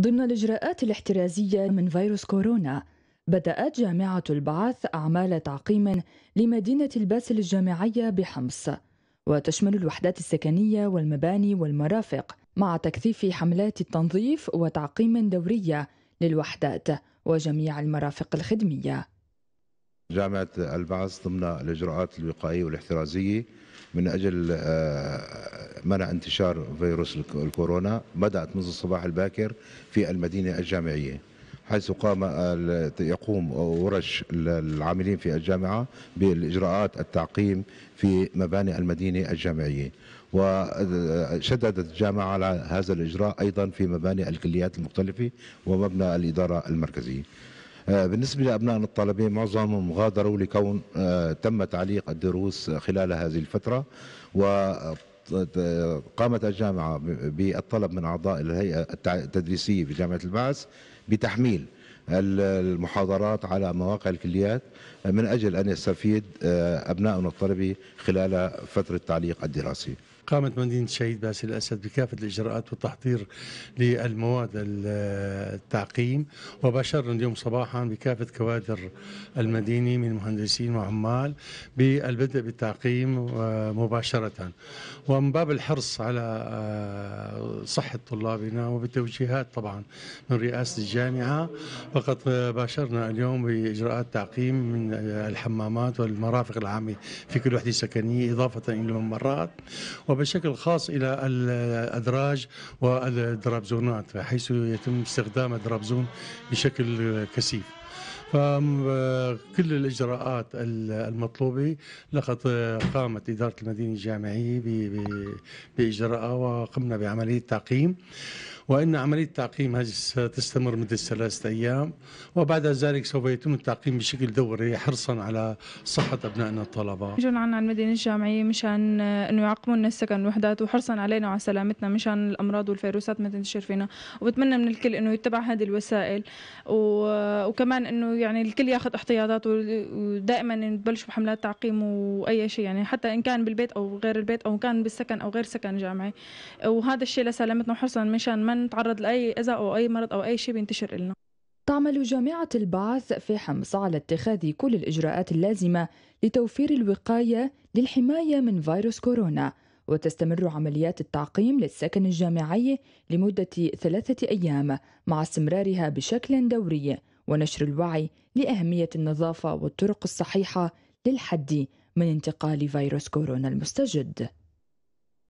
ضمن الإجراءات الاحترازية من فيروس كورونا بدأت جامعة البعث أعمال تعقيم لمدينة الباسل الجامعية بحمص وتشمل الوحدات السكنية والمباني والمرافق مع تكثيف حملات التنظيف وتعقيم دورية للوحدات وجميع المرافق الخدميه جامعة البعث ضمن الإجراءات الوقائية والاحترازية من أجل آه، منع انتشار فيروس الكورونا بدأت منذ الصباح الباكر في المدينة الجامعية حيث قام يقوم ورش العاملين في الجامعة بالإجراءات التعقيم في مباني المدينة الجامعية وشددت الجامعة على هذا الإجراء أيضا في مباني الكليات المختلفة ومبنى الإدارة المركزية آه، بالنسبة لأبنائنا الطلبة معظمهم غادروا لكون آه، تم تعليق الدروس خلال هذه الفترة و آه، قامت الجامعة بالطلب من أعضاء الهيئة التدريسية في جامعة البعث بتحميل المحاضرات على مواقع الكليات من أجل أن يستفيد أبنائنا الطلبة خلال فترة تعليق الدراسي قامت مدينة الشهيد باسل الأسد بكافة الإجراءات والتحضير للمواد التعقيم وباشرنا اليوم صباحا بكافة كوادر المدينة من مهندسين وعمال بالبدء بالتعقيم آه، مباشرة ومن باب الحرص على آه، صحة طلابنا وبتوجيهات طبعا من رئاسة الجامعة فقد باشرنا اليوم بإجراءات تعقيم من الحمامات والمرافق العامة في كل وحدة سكنية إضافة إلى الممرات وبشكل خاص إلى الأدراج والدرابزونات حيث يتم استخدام الدرابزون بشكل كثيف فكل الاجراءات المطلوبه لقد قامت اداره المدينه الجامعيه باجراءها وقمنا بعمليه تعقيم وأن عملية تعقيم ستستمر مدة ثلاثة أيام وبعد ذلك سوف يتم التعقيم بشكل دوري حرصا على صحة أبنائنا الطلبة يجون عنا المدينة الجامعية مشان أنه يعقموا لنا السكن الوحدات وحرصا علينا وعلى سلامتنا مشان الأمراض والفيروسات ما تنتشر فينا وبتمنى من الكل أنه يتبع هذه الوسائل و... وكمان أنه يعني الكل ياخذ احتياطاته ودائما نبلش بحملات تعقيم وأي شيء يعني حتى إن كان بالبيت أو غير البيت أو كان بالسكن أو غير سكن جامعي وهذا الشيء لسلامتنا وحرصا مشان ما نتعرض لاي اذى او اي مرض او اي شيء بينتشر لنا تعمل جامعة البعث في حمص على اتخاذ كل الإجراءات اللازمة لتوفير الوقاية للحماية من فيروس كورونا وتستمر عمليات التعقيم للسكن الجامعي لمدة ثلاثة أيام مع استمرارها بشكل دوري ونشر الوعي لأهمية النظافة والطرق الصحيحة للحد من انتقال فيروس كورونا المستجد